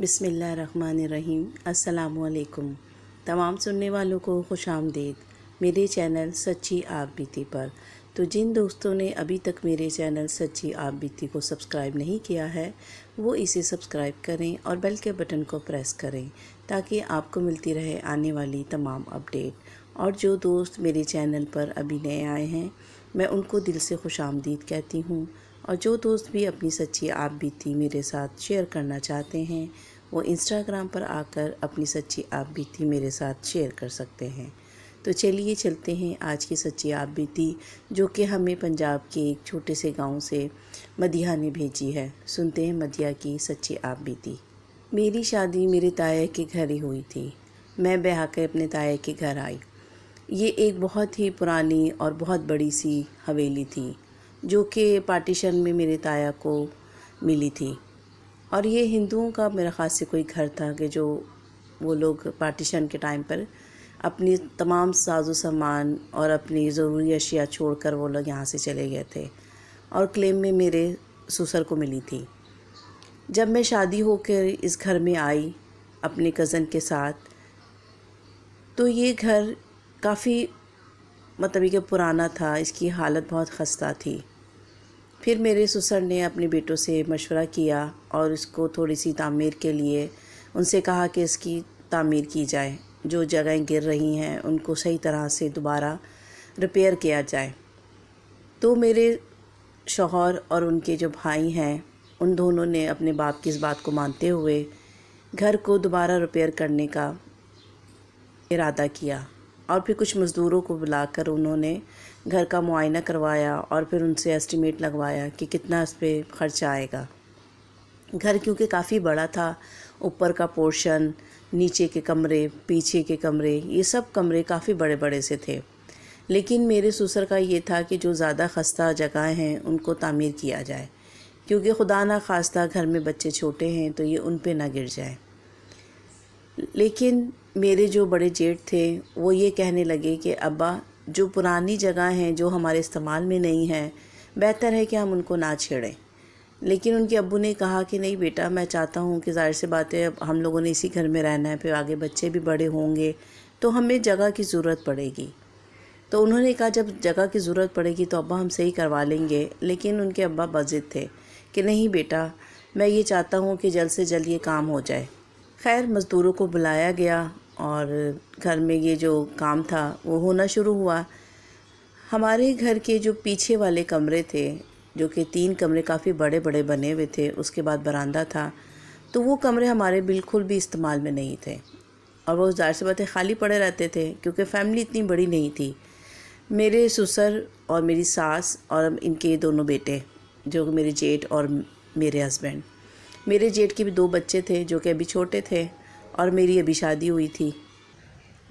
बिसमीम् अलकुम तमाम सुनने वालों को खुश आमदीद मेरे चैनल सच्ची आप बीती पर तो जिन दोस्तों ने अभी तक मेरे चैनल सच्ची आप बीती को सब्सक्राइब नहीं किया है वो इसे सब्सक्राइब करें और बेल के बटन को प्रेस करें ताकि आपको मिलती रहे आने वाली तमाम अपडेट और जो दोस्त मेरे चैनल पर अभी नए आए हैं मैं उनको दिल से खुश आमदीद कहती हूँ और जो दोस्त भी अपनी सच्ची आप बीती मेरे साथ शेयर करना चाहते हैं वो इंस्टाग्राम पर आकर अपनी सच्ची आप बीती मेरे साथ शेयर कर सकते हैं तो चलिए चलते हैं आज की सच्ची आप बीती जो कि हमें पंजाब के एक छोटे से गांव से मदिया ने भेजी है सुनते हैं मदिया की सच्ची आप बीती मेरी शादी मेरे ताया के घर ही हुई थी मैं बहा कर अपने ताया के घर आई ये एक बहुत ही पुरानी और बहुत बड़ी सी हवेली थी जो कि पार्टीशन में मेरे ताया को मिली थी और ये हिंदुओं का मेरा ख़ास से कोई घर था कि जो वो लोग पार्टीशन के टाइम पर अपनी तमाम साजो सामान और अपनी ज़रूरी अशिया छोड़ कर वो लोग यहाँ से चले गए थे और क्लेम में मेरे ससुर को मिली थी जब मैं शादी होकर इस घर में आई अपने कज़न के साथ तो ये घर काफ़ी मतलब यह पुराना था इसकी हालत बहुत खस्ता थी फिर मेरे ससुर ने अपने बेटों से मशवरा किया और इसको थोड़ी सी तामीर के लिए उनसे कहा कि इसकी तामीर की जाए जो जगहें गिर रही हैं उनको सही तरह से दोबारा रिपेयर किया जाए तो मेरे शोहर और उनके जो भाई हैं उन दोनों ने अपने बाप की इस बात को मानते हुए घर को दोबारा रिपेयर करने का इरादा किया और फिर कुछ मज़दूरों को बुलाकर उन्होंने घर का मुआयना करवाया और फिर उनसे एस्टीमेट लगवाया कि कितना इस पर ख़र्चा आएगा घर क्योंकि काफ़ी बड़ा था ऊपर का पोर्शन नीचे के कमरे पीछे के कमरे ये सब कमरे काफ़ी बड़े बड़े से थे लेकिन मेरे ससुर का ये था कि जो ज़्यादा खस्ता जगह हैं उनको तामीर किया जाए क्योंकि खुदा ना खास्ता घर में बच्चे छोटे हैं तो ये उन पर ना गिर जाए लेकिन मेरे जो बड़े जेठ थे वो ये कहने लगे कि अब्बा जो पुरानी जगह हैं जो हमारे इस्तेमाल में नहीं हैं बेहतर है कि हम उनको ना छेड़ें लेकिन उनके अबू ने कहा कि नहीं बेटा मैं चाहता हूँ कि ज़ाहिर सी बात है हम लोगों ने इसी घर में रहना है फिर आगे बच्चे भी बड़े होंगे तो हमें जगह की ज़रूरत पड़ेगी तो उन्होंने कहा जब जगह की ज़रूरत पड़ेगी तो अब्बा हम सही करवा लेंगे लेकिन उनके अब्बा बजिद थे कि नहीं बेटा मैं ये चाहता हूँ कि जल्द से जल्द ये काम हो जाए खैर मज़दूरों को बुलाया गया और घर में ये जो काम था वो होना शुरू हुआ हमारे घर के जो पीछे वाले कमरे थे जो कि तीन कमरे काफ़ी बड़े बड़े बने हुए थे उसके बाद बरानदा था तो वो कमरे हमारे बिल्कुल भी इस्तेमाल में नहीं थे और वो ज़ाहिर से बातें खाली पड़े रहते थे क्योंकि फैमिली इतनी बड़ी नहीं थी मेरे ससुर और मेरी सास और इनके दोनों बेटे जो मेरे जेठ और मेरे हस्बैंड मेरे जेठ के भी दो बच्चे थे जो कि अभी छोटे थे और मेरी अभी शादी हुई थी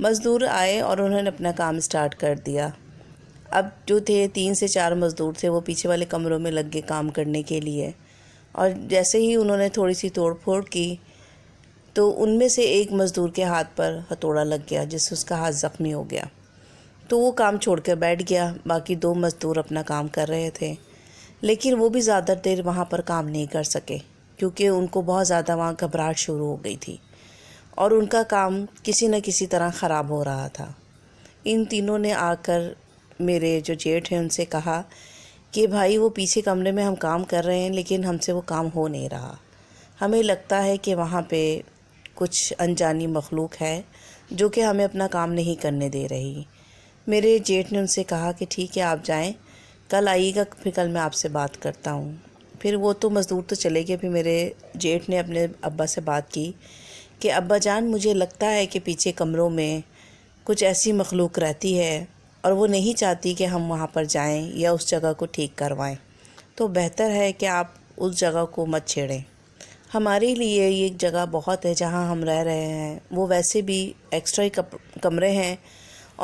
मज़दूर आए और उन्होंने अपना काम स्टार्ट कर दिया अब जो थे तीन से चार मज़दूर थे वो पीछे वाले कमरों में लग गए काम करने के लिए और जैसे ही उन्होंने थोड़ी सी तोड़ फोड़ की तो उनमें से एक मज़दूर के हाथ पर हथौड़ा लग गया जिससे उसका हाथ ज़ख्मी हो गया तो वो काम छोड़ कर बैठ गया बाकी दो मज़दूर अपना काम कर रहे थे लेकिन वो भी ज़्यादा देर वहाँ पर काम नहीं कर सके क्योंकि उनको बहुत ज़्यादा वहाँ घबराहट शुरू हो गई थी और उनका काम किसी न किसी तरह ख़राब हो रहा था इन तीनों ने आकर मेरे जो जेठ हैं उनसे कहा कि भाई वो पीछे कमरे में हम काम कर रहे हैं लेकिन हमसे वो काम हो नहीं रहा हमें लगता है कि वहाँ पे कुछ अनजानी मखलूक है जो कि हमें अपना काम नहीं करने दे रही मेरे जेठ ने उनसे कहा कि ठीक है आप जाएं कल आइएगा फिर कल मैं आपसे बात करता हूँ फिर वो तो मज़दूर तो चले गए फिर मेरे जेठ ने अपने अब्बा से बात की कि अब्बा जान मुझे लगता है कि पीछे कमरों में कुछ ऐसी मखलूक रहती है और वो नहीं चाहती कि हम वहाँ पर जाएं या उस जगह को ठीक करवाएं तो बेहतर है कि आप उस जगह को मत छेड़ें हमारे लिए ये जगह बहुत है जहाँ हम रह रहे हैं वो वैसे भी एक्स्ट्रा ही कमरे हैं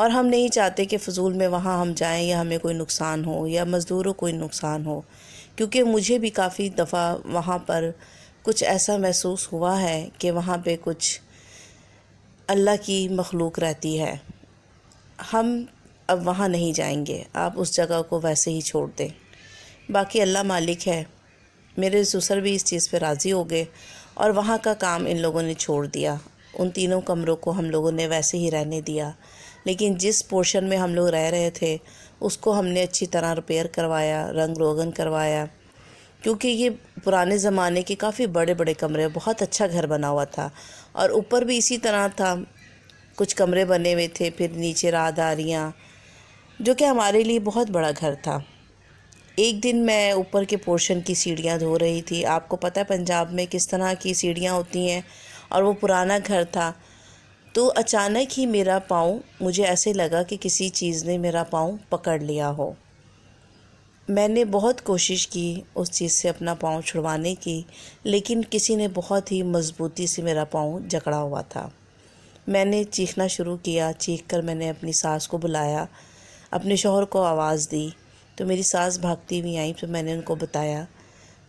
और हम नहीं चाहते कि फजूल में वहाँ हम जाएं या हमें कोई नुकसान हो या मज़दूरों कोई नुकसान हो क्योंकि मुझे भी काफ़ी दफ़ा वहाँ पर कुछ ऐसा महसूस हुआ है कि वहाँ पे कुछ अल्लाह की मखलूक रहती है हम अब वहाँ नहीं जाएंगे आप उस जगह को वैसे ही छोड़ दें बाकी अल्लाह मालिक है मेरे ससुर भी इस चीज़ पे राज़ी हो गए और वहाँ का काम इन लोगों ने छोड़ दिया उन तीनों कमरों को हम लोगों ने वैसे ही रहने दिया लेकिन जिस पोर्शन में हम लोग रह रहे थे उसको हमने अच्छी तरह रिपेयर करवाया रंग रोगन करवाया क्योंकि ये पुराने ज़माने के काफ़ी बड़े बड़े कमरे बहुत अच्छा घर बना हुआ था और ऊपर भी इसी तरह था कुछ कमरे बने हुए थे फिर नीचे राहदारियाँ जो कि हमारे लिए बहुत बड़ा घर था एक दिन मैं ऊपर के पोर्शन की सीढ़ियाँ धो रही थी आपको पता है पंजाब में किस तरह की सीढ़ियाँ होती हैं और वो पुराना घर था तो अचानक ही मेरा पाँव मुझे ऐसे लगा कि किसी चीज़ ने मेरा पाँव पकड़ लिया हो मैंने बहुत कोशिश की उस चीज़ से अपना पाँव छुड़वाने की लेकिन किसी ने बहुत ही मज़बूती से मेरा पाँव जकड़ा हुआ था मैंने चीखना शुरू किया चीख कर मैंने अपनी सास को बुलाया अपने शोहर को आवाज़ दी तो मेरी सास भागती हुई आई तो मैंने उनको बताया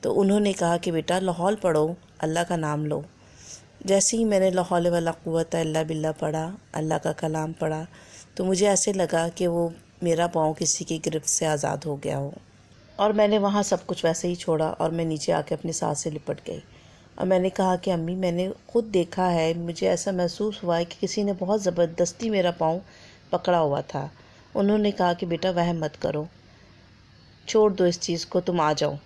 तो उन्होंने कहा कि बेटा लाहौल पढ़ो अल्लाह का नाम लो जैसे ही मैंने लाहौल वाला क़वत अल्ला बिल्ला पढ़ा अल्लाह का कलाम पढ़ा तो मुझे ऐसे लगा कि वो मेरा पाँव किसी की गिरफ्त से आज़ाद हो गया हो और मैंने वहाँ सब कुछ वैसे ही छोड़ा और मैं नीचे आके अपने साथ से लिपट गई और मैंने कहा कि अम्मी मैंने खुद देखा है मुझे ऐसा महसूस हुआ है कि किसी ने बहुत ज़बरदस्ती मेरा पाँव पकड़ा हुआ था उन्होंने कहा कि बेटा वह मत करो छोड़ दो इस चीज़ को तुम आ जाओ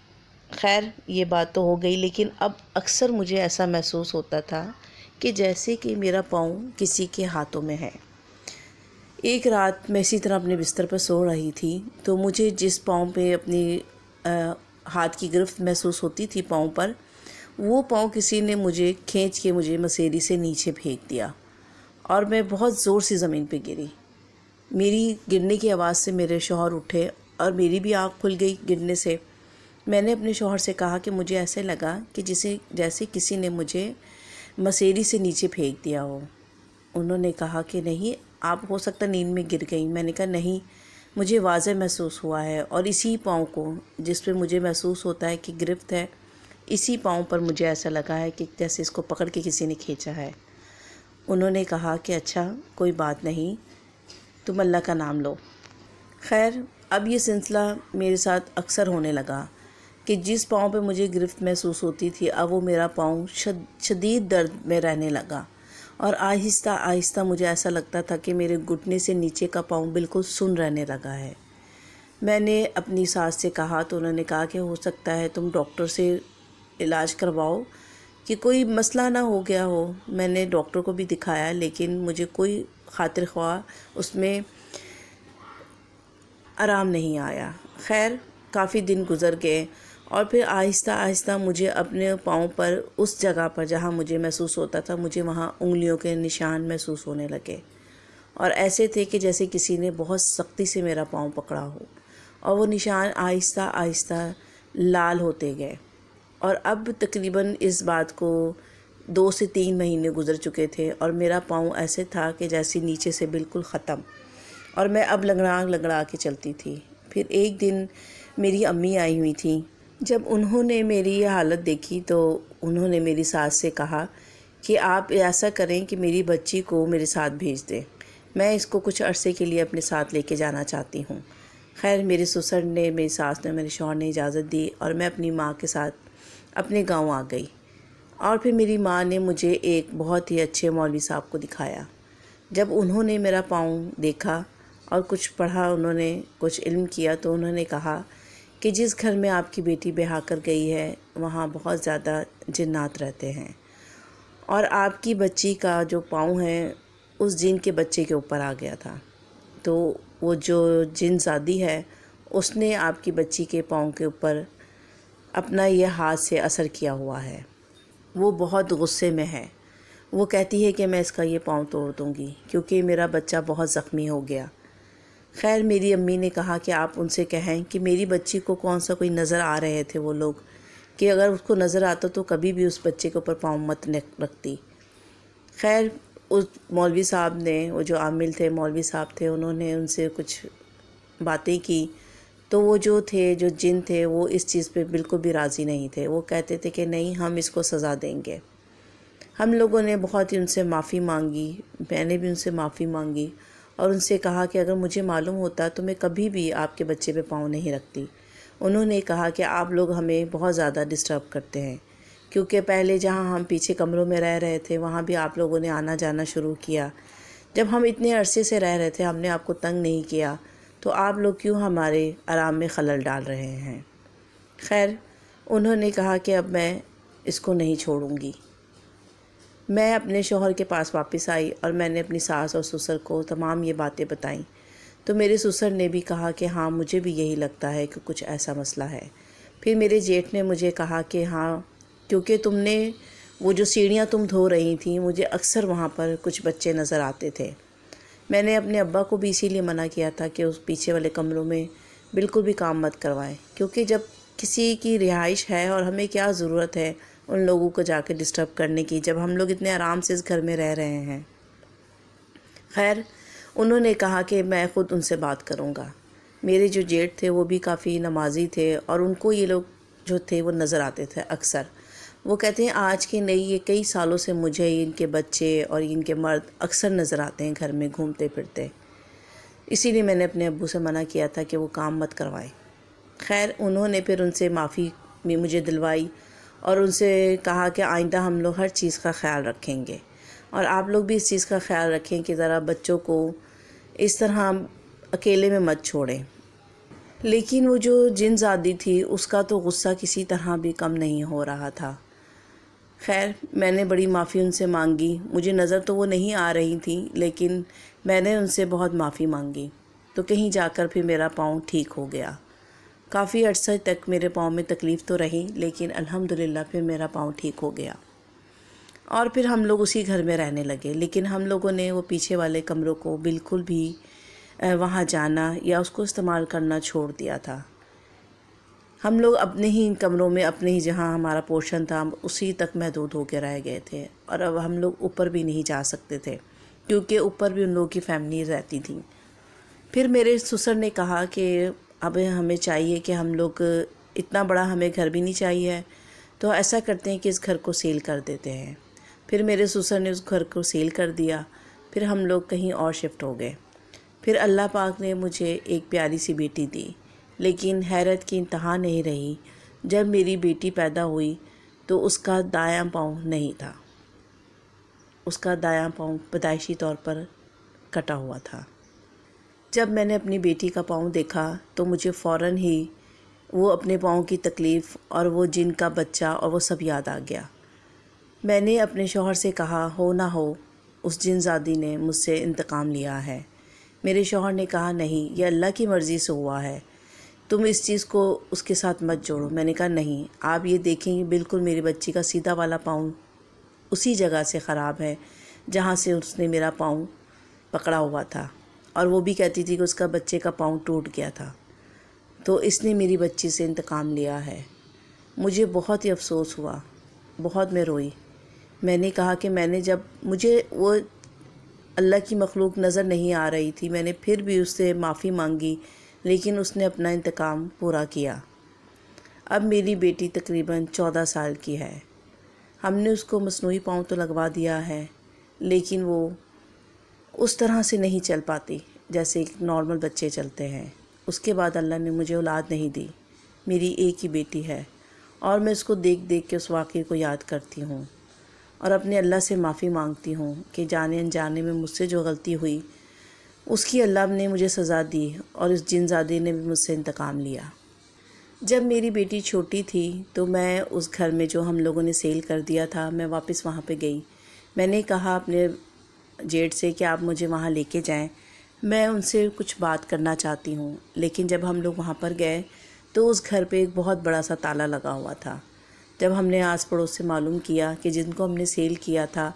खैर ये बात तो हो गई लेकिन अब अक्सर मुझे ऐसा महसूस होता था कि जैसे कि मेरा पाँव किसी के हाथों में है एक रात मैं इसी तरह अपने बिस्तर पर सो रही थी तो मुझे जिस पाँव पे अपनी आ, हाथ की गिरफ्त महसूस होती थी पाँव पर वो पाँव किसी ने मुझे खींच के मुझे मसेरी से नीचे फेंक दिया और मैं बहुत ज़ोर से ज़मीन पे गिरी मेरी गिरने की आवाज़ से मेरे शोहर उठे और मेरी भी आँख खुल गई गिरने से मैंने अपने शोहर से कहा कि मुझे ऐसे लगा कि जिसे जैसे किसी ने मुझे मसेरी से नीचे फेंक दिया हो उन्होंने कहा कि नहीं आप हो सकता नींद में गिर गई मैंने कहा नहीं मुझे वाजह महसूस हुआ है और इसी पाँव को जिस पर मुझे महसूस होता है कि गिरफ्त है इसी पाँव पर मुझे ऐसा लगा है कि जैसे इसको पकड़ के किसी ने खींचा है उन्होंने कहा कि अच्छा कोई बात नहीं तुम अल्लाह का नाम लो खैर अब ये सिलसिला मेरे साथ अक्सर होने लगा कि जिस पाँव पे मुझे गिरफ्त महसूस होती थी अब वो मेरा पाँव शदीद दर्द में रहने लगा और आहिस्ता आहिस्ता मुझे ऐसा लगता था कि मेरे घुटने से नीचे का पाँव बिल्कुल सुन रहने लगा है मैंने अपनी सास से कहा तो उन्होंने कहा कि हो सकता है तुम डॉक्टर से इलाज करवाओ कि कोई मसला ना हो गया हो मैंने डॉक्टर को भी दिखाया लेकिन मुझे कोई खातिर ख्वा उसमें आराम नहीं आया खैर काफ़ी दिन गुजर गए और फिर आहिस्ता आहिस्ता मुझे अपने पाँव पर उस जगह पर जहाँ मुझे महसूस होता था मुझे वहाँ उंगलियों के निशान महसूस होने लगे और ऐसे थे कि जैसे किसी ने बहुत सख्ती से मेरा पाँव पकड़ा हो और वो निशान आहिस्ता आहिस्ता लाल होते गए और अब तकरीबन इस बात को दो से तीन महीने गुजर चुके थे और मेरा पाँव ऐसे था कि जैसे नीचे से बिल्कुल ख़त्म और मैं अब लंगड़ा लंगड़ा के चलती थी फिर एक दिन मेरी अम्मी आई हुई थी जब उन्होंने मेरी ये हालत देखी तो उन्होंने मेरी सास से कहा कि आप ऐसा करें कि मेरी बच्ची को मेरे साथ भेज दें मैं इसको कुछ अरसे के लिए अपने साथ लेके जाना चाहती हूँ खैर मेरे ससुर ने मेरी सास ने मेरे शोहर ने इजाज़त दी और मैं अपनी माँ के साथ अपने गांव आ गई और फिर मेरी माँ ने मुझे एक बहुत ही अच्छे मौलवी साहब को दिखाया जब उन्होंने मेरा पाँव देखा और कुछ पढ़ा उन्होंने कुछ इल्म किया तो उन्होंने कहा कि जिस घर में आपकी बेटी बिहा कर गई है वहाँ बहुत ज़्यादा जिन्नात रहते हैं और आपकी बच्ची का जो पाँव है उस जिन के बच्चे के ऊपर आ गया था तो वो जो जिन शादी है उसने आपकी बच्ची के पाँव के ऊपर अपना ये हाथ से असर किया हुआ है वो बहुत गुस्से में है वो कहती है कि मैं इसका ये पाँव तोड़ दूँगी क्योंकि मेरा बच्चा बहुत ज़ख्मी हो गया खैर मेरी अम्मी ने कहा कि आप उनसे कहें कि मेरी बच्ची को कौन सा कोई नज़र आ रहे थे वो लोग कि अगर उसको नज़र आता तो कभी भी उस बच्चे के ऊपर पाँव मत रखती खैर उस मौलवी साहब ने वो जो आमिल थे मौलवी साहब थे उन्होंने उनसे कुछ बातें की तो वो जो थे जो जिन थे वो इस चीज़ पे बिल्कुल भी राज़ी नहीं थे वो कहते थे कि नहीं हम इसको सज़ा देंगे हम लोगों ने बहुत ही उनसे माफ़ी मांगी मैंने भी उनसे माफ़ी मांगी और उनसे कहा कि अगर मुझे मालूम होता तो मैं कभी भी आपके बच्चे पे पाँव नहीं रखती उन्होंने कहा कि आप लोग हमें बहुत ज़्यादा डिस्टर्ब करते हैं क्योंकि पहले जहाँ हम पीछे कमरों में रह रहे थे वहाँ भी आप लोगों ने आना जाना शुरू किया जब हम इतने अरसे से रह रहे थे हमने आपको तंग नहीं किया तो आप लोग क्यों हमारे आराम में खलल डाल रहे हैं खैर उन्होंने कहा कि अब मैं इसको नहीं छोड़ूंगी मैं अपने शोहर के पास वापस आई और मैंने अपनी सास और ससुर को तमाम ये बातें बताईं तो मेरे ससुर ने भी कहा कि हाँ मुझे भी यही लगता है कि कुछ ऐसा मसला है फिर मेरे जेठ ने मुझे कहा कि हाँ क्योंकि तुमने वो जो सीढ़ियाँ तुम धो रही थी मुझे अक्सर वहाँ पर कुछ बच्चे नज़र आते थे मैंने अपने अब्बा को भी इसीलिए मना किया था कि उस पीछे वाले कमरों में बिल्कुल भी काम मत करवाएं क्योंकि जब किसी की रिहाइश है और हमें क्या ज़रूरत है उन लोगों को जाकर डिस्टर्ब करने की जब हम लोग इतने आराम से इस घर में रह रहे हैं खैर उन्होंने कहा कि मैं ख़ुद उनसे बात करूँगा मेरे जो जेठ थे वो भी काफ़ी नमाजी थे और उनको ये लोग जो थे वो नज़र आते थे अक्सर वो कहते हैं आज के नई ये कई सालों से मुझे इनके बच्चे और इनके मर्द अक्सर नज़र आते हैं घर में घूमते फिरते इसीलिए मैंने अपने अबू से मना किया था कि वो काम मत करवाएं खैर उन्होंने फिर उनसे माफ़ी मुझे दिलवाई और उनसे कहा कि आइंदा हम लोग हर चीज़ का ख्याल रखेंगे और आप लोग भी इस चीज़ का ख्याल रखें कि ज़रा बच्चों को इस तरह अकेले में मत छोड़ें लेकिन वो जो जिन ज़ादी थी उसका तो गुस्सा किसी तरह भी कम नहीं हो रहा था खैर मैंने बड़ी माफ़ी उनसे मांगी मुझे नज़र तो वो नहीं आ रही थी लेकिन मैंने उनसे बहुत माफ़ी मांगी तो कहीं जाकर फिर मेरा पाँव ठीक हो गया काफ़ी अर्से तक मेरे पाँव में तकलीफ़ तो रही लेकिन अल्हम्दुलिल्लाह फिर मेरा पाँव ठीक हो गया और फिर हम लोग उसी घर में रहने लगे लेकिन हम लोगों ने वो पीछे वाले कमरों को बिल्कुल भी वहाँ जाना या उसको इस्तेमाल करना छोड़ दिया था हम लोग अपने ही कमरों में अपने ही जहाँ हमारा पोर्शन था उसी तक महदूद होकर रह गए थे और अब हम लोग ऊपर भी नहीं जा सकते थे क्योंकि ऊपर भी उन लोगों की फैमिली रहती थी फिर मेरे ससुर ने कहा कि अब हमें चाहिए कि हम लोग इतना बड़ा हमें घर भी नहीं चाहिए तो ऐसा करते हैं कि इस घर को सेल कर देते हैं फिर मेरे ससुर ने उस घर को सेल कर दिया फिर हम लोग कहीं और शिफ्ट हो गए फिर अल्लाह पाक ने मुझे एक प्यारी सी बेटी दी लेकिन हैरत की इंतहा नहीं रही जब मेरी बेटी पैदा हुई तो उसका दायां पाँव नहीं था उसका दायां पाँव पैदाइशी तौर पर कटा हुआ था जब मैंने अपनी बेटी का पाँव देखा तो मुझे फ़ौर ही वो अपने पाँव की तकलीफ़ और वो जिन का बच्चा और वो सब याद आ गया मैंने अपने शोहर से कहा हो ना हो उस जिनजादी ने मुझसे इंतकाम लिया है मेरे शोहर ने कहा नहीं यह अल्लाह की मर्ज़ी से हुआ है तुम इस चीज़ को उसके साथ मत जोड़ो मैंने कहा नहीं आप ये देखेंगे बिल्कुल मेरी बच्ची का सीधा वाला पाँव उसी जगह से ख़राब है जहाँ से उसने मेरा पाँव पकड़ा हुआ था और वो भी कहती थी कि उसका बच्चे का पाँव टूट गया था तो इसने मेरी बच्ची से इंतकाम लिया है मुझे बहुत ही अफसोस हुआ बहुत मैं रोई मैंने कहा कि मैंने जब मुझे वो अल्लाह की मखलूक नज़र नहीं आ रही थी मैंने फिर भी उससे माफ़ी मांगी लेकिन उसने अपना इंतकाम पूरा किया अब मेरी बेटी तकरीबन चौदह साल की है हमने उसको मसनू पाँव तो लगवा दिया है लेकिन वो उस तरह से नहीं चल पाती जैसे एक नॉर्मल बच्चे चलते हैं उसके बाद अल्लाह ने मुझे औलाद नहीं दी मेरी एक ही बेटी है और मैं उसको देख देख के उस वाक़े को याद करती हूँ और अपने अल्लाह से माफ़ी मांगती हूँ कि जाने अनजाने में मुझसे जो गलती हुई उसकी अल्लाह ने मुझे सज़ा दी और उस जिनजादे ने भी मुझसे इंतकाम लिया जब मेरी बेटी छोटी थी तो मैं उस घर में जो हम लोगों ने सेल कर दिया था मैं वापस वहाँ पे गई मैंने कहा अपने जेठ से कि आप मुझे वहाँ लेके जाएं मैं उनसे कुछ बात करना चाहती हूँ लेकिन जब हम लोग वहाँ पर गए तो उस घर पे एक बहुत बड़ा सा ताला लगा हुआ था जब हमने आस पड़ोस से मालूम किया कि जिनको हमने सेल किया था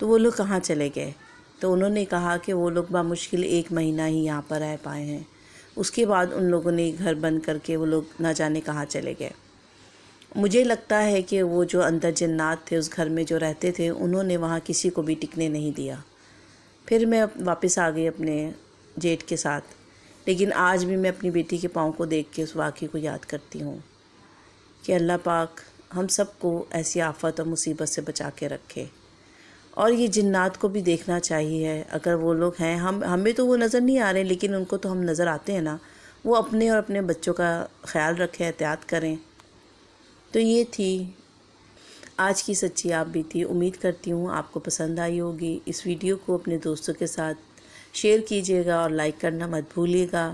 तो वो लोग कहाँ चले गए तो उन्होंने कहा कि वो लोग बामुश्किल एक महीना ही यहाँ पर रह पाए हैं उसके बाद उन लोगों ने घर बंद करके वो लोग ना जाने कहाँ चले गए मुझे लगता है कि वो जो अंदर जन्नात थे उस घर में जो रहते थे उन्होंने वहाँ किसी को भी टिकने नहीं दिया फिर मैं वापस आ गई अपने जेठ के साथ लेकिन आज भी मैं अपनी बेटी के पाँव को देख के उस वाक्य को याद करती हूँ कि अल्लाह पाक हम सबको ऐसी आफत और मुसीबत से बचा के रखे और ये जिन्नात को भी देखना चाहिए अगर वो लोग हैं हम हमें तो वो नज़र नहीं आ रहे लेकिन उनको तो हम नज़र आते हैं ना वो अपने और अपने बच्चों का ख्याल रखें एहतियात करें तो ये थी आज की सच्ची आप बीती उम्मीद करती हूँ आपको पसंद आई होगी इस वीडियो को अपने दोस्तों के साथ शेयर कीजिएगा और लाइक करना मत भूलिएगा